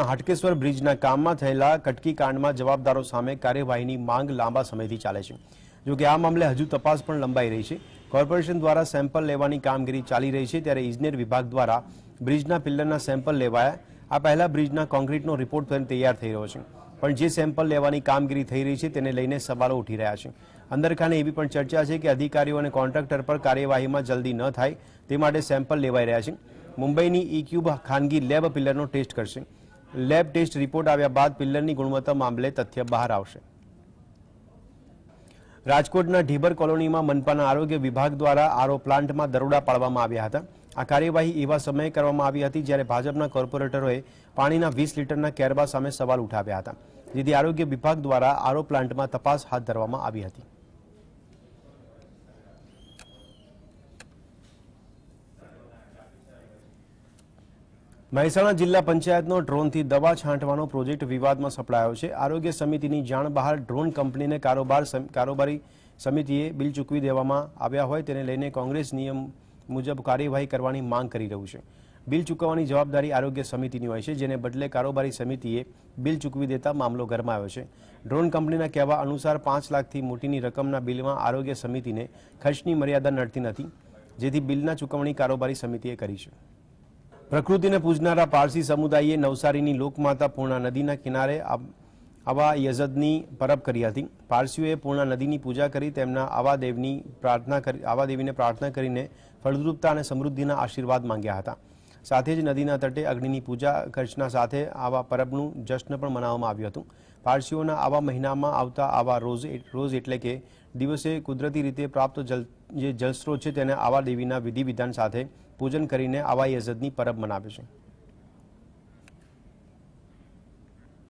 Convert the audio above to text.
હા હટકેશ્વર બ્રિજ ના કામ માં થયેલા કટકી કાંડ માં જવાબદારો સામે કાર્યવાહી ની માંગ લાંબા સમય થી ચાલે છે જો કે આ મામલે હજુ તપાસ પણ લંબાઈ રહી છે કોર્પોરેશન દ્વારા સેમ્પલ લેવાની કામગીરી ચાલી રહી છે ત્યારે ઇજનેર વિભાગ દ્વારા બ્રિજ ના પિલર ના સેમ્પલ લેવાયા આ પહેલા બ્રિજ ના કોન્ક્રીટ નો રિપોર્ટ પણ તૈયાર થઈ રહ્યો છે પણ જે સેમ્પલ લેવાની કામગીરી થઈ રહી છે તેને લઈને સવાલો ઊઠી રહ્યા છે અંદરખાને એ બી પણ ચર્ચા છે કે અધિકારીઓ અને કોન્ટ્રાક્ટર પર કાર્યવાહી માં જલ્દી ન થાય તે માટે સેમ્પલ લેવાઈ રહ્યા છે મુંબઈ ની ઈ ક્યુબ ખાનગી લેબ પિલર નો ટેસ્ટ કરશે લેબ ટેસ્ટ રિપોર્ટ આવ્યા બાદ પિલરની ગુણવત્તા મામલે તથ્ય બહાર આવશે રાજકોટના ઢિબર કોલોનીમાં મનપાના આરોગ્ય વિભાગ દ્વારા આરો પ્લાન્ટમાં દરોડા પાડવામાં આવ્યા હતા આ કાર્યવાહી એવા સમયે કરવામાં આવી હતી જ્યારે ભાજપના કોર્પોરેટરોએ પાણીના 20 લિટરના કેરબાસ સામે સવાલ ઉઠાવ્યા હતા જે તે આરોગ્ય વિભાગ દ્વારા આરો પ્લાન્ટમાં તપાસ હાથ ધરવામાં આવી હતી मैहसाना जिला पंचायत નો ડ્રોન થી દવા છાંટવાનો પ્રોજેક્ટ વિવાદમાં સપડાયો છે આરોગ્ય સમિતિની જાણ બહાર ડ્રોન કંપનીને کاروبار સમિતિએ બિલ ચૂકવી દેવામાં આવ્યા હોય તેને લઈને કોંગ્રેસ નિયમ મુજબ કાર્યવાહી કરવાની માંગ કરી રહ્યો છે બિલ ચૂકવવાની જવાબદારી આરોગ્ય સમિતિની હોય છે જેને બદલે કારોબારી સમિતિએ બિલ ચૂકવી દેતા મામલો ગરમાયો છે ડ્રોન કંપનીના કહેવા અનુસાર 5 લાખ થી મોટીની રકમના બિલમાં આરોગ્ય સમિતિને ખર્ચની મર્યાદા નિર્ધિ ન હતી જેથી બિલના ચૂકવણી કારોબારી સમિતિએ કરી છે પ્રકૃતિને પૂજનારા પારસી સમુદાયે નવસારીની લોકમાતા પૂર્ણા નદીના કિનારે આવા યઝદની પરબ કરી હતી પારસીઓએ પૂર્ણા નદીની પૂજા કરી તેમના આવા દેવની પ્રાર્થના કરી આવા દેવીને પ્રાર્થના કરીને ફળદ્રુપતા અને સમૃદ્ધિના આશીર્વાદ માંગ્યા હતા સાથે જ નદીના તટે અગ્નિની પૂજા ખર્ચના સાથે આવા પરબનું જશ્ન પણ મનાવવામાં આવ્યું હતું પારસીઓના આવા મહિનામાં આવતા આવા રોજ રોજ એટલે કે દિવસે કુદરતી રીતે પ્રાપ્ત જલ જે જલસ્ત્રોત છે તેને આવા દેવીના વિધિ વિધાન સાથે પૂજન કરીને આવા યઝદની પરબ મનાવે છે